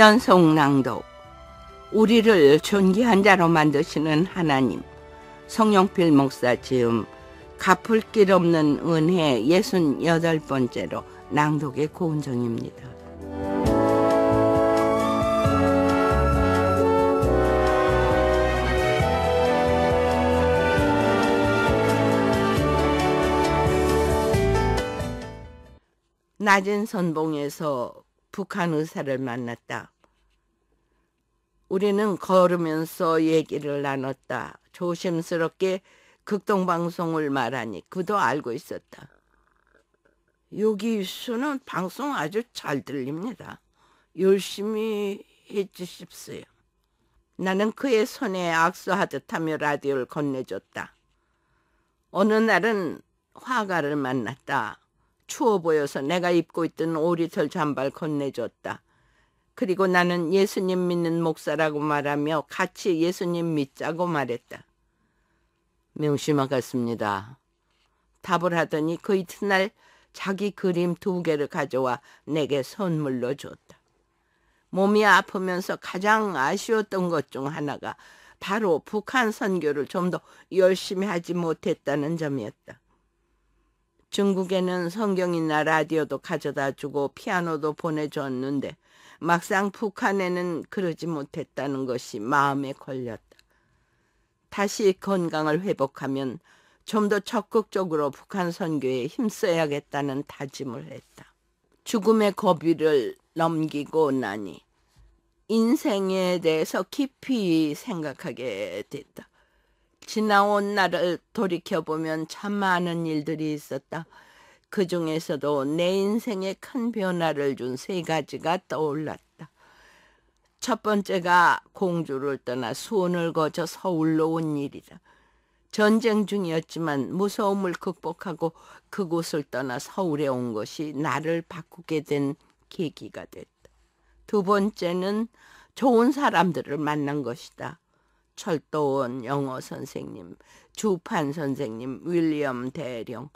연속 낭독 우리를 존귀한 자로 만드시는 하나님 성용필 목사 지음 갚을 길 없는 은혜 68번째로 낭독의 고은정입니다. 낮은 선봉에서 북한 의사를 만났다. 우리는 걸으면서 얘기를 나눴다. 조심스럽게 극동방송을 말하니 그도 알고 있었다. 여기 수는 방송 아주 잘 들립니다. 열심히 해주십시오. 나는 그의 손에 악수하듯 하며 라디오를 건네줬다. 어느 날은 화가를 만났다. 추워 보여서 내가 입고 있던 오리털 잠발 건네줬다. 그리고 나는 예수님 믿는 목사라고 말하며 같이 예수님 믿자고 말했다. 명심하 겠습니다 답을 하더니 그 이튿날 자기 그림 두 개를 가져와 내게 선물로 줬다. 몸이 아프면서 가장 아쉬웠던 것 중 하나가 바로 북한 선교를 좀 더 열심히 하지 못했다는 점이었다. 중국에는 성경이나 라디오도 가져다 주고 피아노도 보내줬는데 막상 북한에는 그러지 못했다는 것이 마음에 걸렸다. 다시 건강을 회복하면 좀 더 적극적으로 북한 선교에 힘써야겠다는 다짐을 했다. 죽음의 고비를 넘기고 나니 인생에 대해서 깊이 생각하게 됐다. 지나온 날을 돌이켜보면 참 많은 일들이 있었다. 그 중에서도 내 인생에 큰 변화를 준 세 가지가 떠올랐다. 첫 번째가 공주를 떠나 수원을 거쳐 서울로 온 일이다. 전쟁 중이었지만 무서움을 극복하고 그곳을 떠나 서울에 온 것이 나를 바꾸게 된 계기가 됐다. 두 번째는 좋은 사람들을 만난 것이다. 철도원 영어 선생님, 주판 선생님, 윌리엄 대령,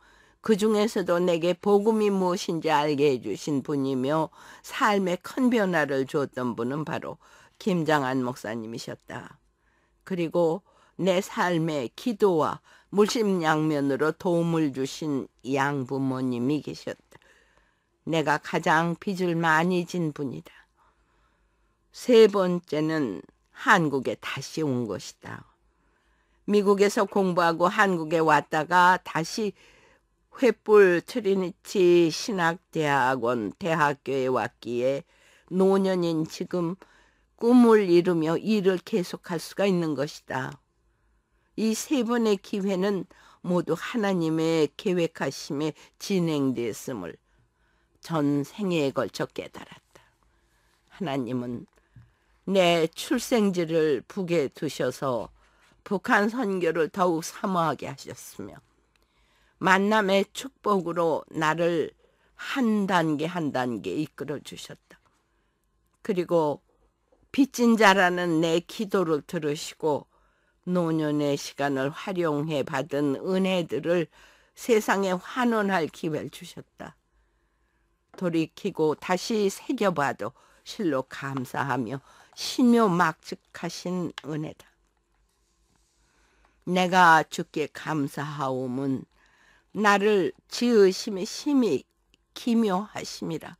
그 중에서도 내게 복음이 무엇인지 알게 해주신 분이며 삶에 큰 변화를 주었던 분은 바로 김장한 목사님이셨다. 그리고 내 삶의 기도와 물심양면으로 도움을 주신 양부모님이 계셨다. 내가 가장 빚을 많이 진 분이다. 세 번째는 한국에 다시 온 것이다. 미국에서 공부하고 한국에 왔다가 다시 횃불 트리니티 신학대학원 대학교에 왔기에 노년인 지금 꿈을 이루며 일을 계속할 수가 있는 것이다. 이 세 번의 기회는 모두 하나님의 계획하심에 진행되었음을 전 생애에 걸쳐 깨달았다. 하나님은 내 출생지를 북에 두셔서 북한 선교를 더욱 사모하게 하셨으며 만남의 축복으로 나를 한 단계 한 단계 이끌어 주셨다. 그리고 빚진 자라는 내 기도를 들으시고 노년의 시간을 활용해 받은 은혜들을 세상에 환원할 기회를 주셨다. 돌이키고 다시 새겨봐도 실로 감사하며 신묘막측하신 은혜다. 내가 주께 감사하오은 나를 지으심이 심히 기묘하심이라.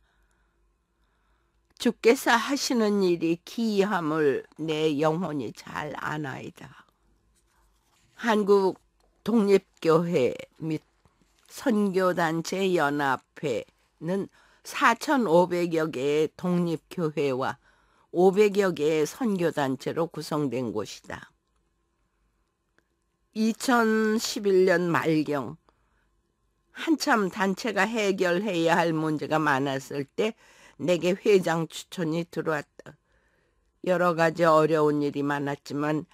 주께서 하시는 일이 기이함을 내 영혼이 잘 아나이다. 한국 독립교회 및 선교단체 연합회는 4,500여 개의 독립교회와 500여 개의 선교단체로 구성된 곳이다. 2011년 말경 한참 단체가 해결해야 할 문제가 많았을 때 내게 회장 추천이 들어왔다. 여러 가지 어려운 일이 많았지만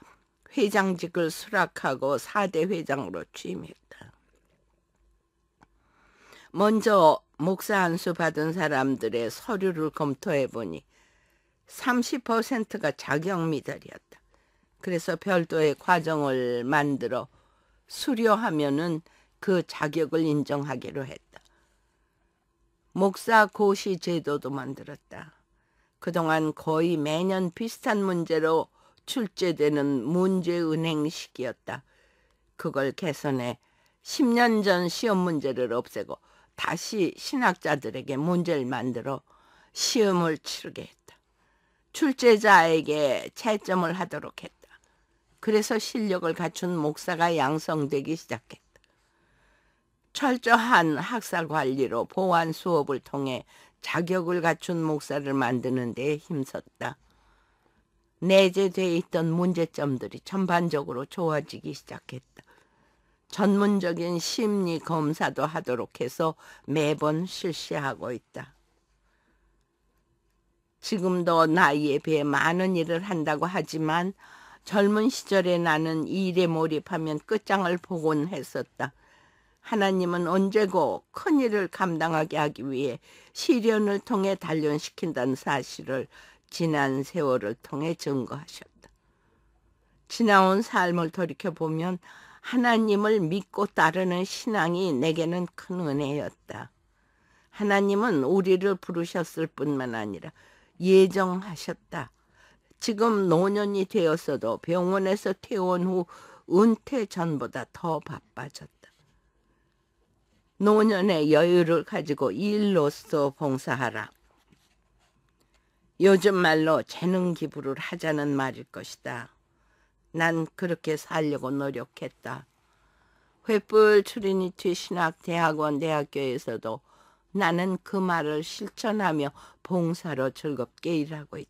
회장직을 수락하고 4대 회장으로 취임했다. 먼저 목사 안수 받은 사람들의 서류를 검토해 보니 30%가 자격 미달이었다. 그래서 별도의 과정을 만들어 수료하면은 그 자격을 인정하기로 했다. 목사 고시 제도도 만들었다. 그동안 거의 매년 비슷한 문제로 출제되는 문제은행 시기였다. 그걸 개선해 10년 전 시험 문제를 없애고 다시 신학자들에게 문제를 만들어 시험을 치르게 했다. 출제자에게 채점을 하도록 했다. 그래서 실력을 갖춘 목사가 양성되기 시작했다. 철저한 학사 관리로 보완 수업을 통해 자격을 갖춘 목사를 만드는 데 힘썼다. 내재되어 있던 문제점들이 전반적으로 좋아지기 시작했다. 전문적인 심리 검사도 하도록 해서 매번 실시하고 있다. 지금도 나이에 비해 많은 일을 한다고 하지만 젊은 시절에 나는 일에 몰입하면 끝장을 보곤 했었다. 하나님은 언제고 큰 일을 감당하게 하기 위해 시련을 통해 단련시킨다는 사실을 지난 세월을 통해 증거하셨다. 지나온 삶을 돌이켜보면 하나님을 믿고 따르는 신앙이 내게는 큰 은혜였다. 하나님은 우리를 부르셨을 뿐만 아니라 예정하셨다. 지금 노년이 되었어도 병원에서 퇴원 후 은퇴 전보다 더 바빠졌다. 노년의 여유를 가지고 일로써 봉사하라. 요즘 말로 재능 기부를 하자는 말일 것이다. 난 그렇게 살려고 노력했다. 횃불 트리니티 신학대학원 대학교에서도 나는 그 말을 실천하며 봉사로 즐겁게 일하고 있다.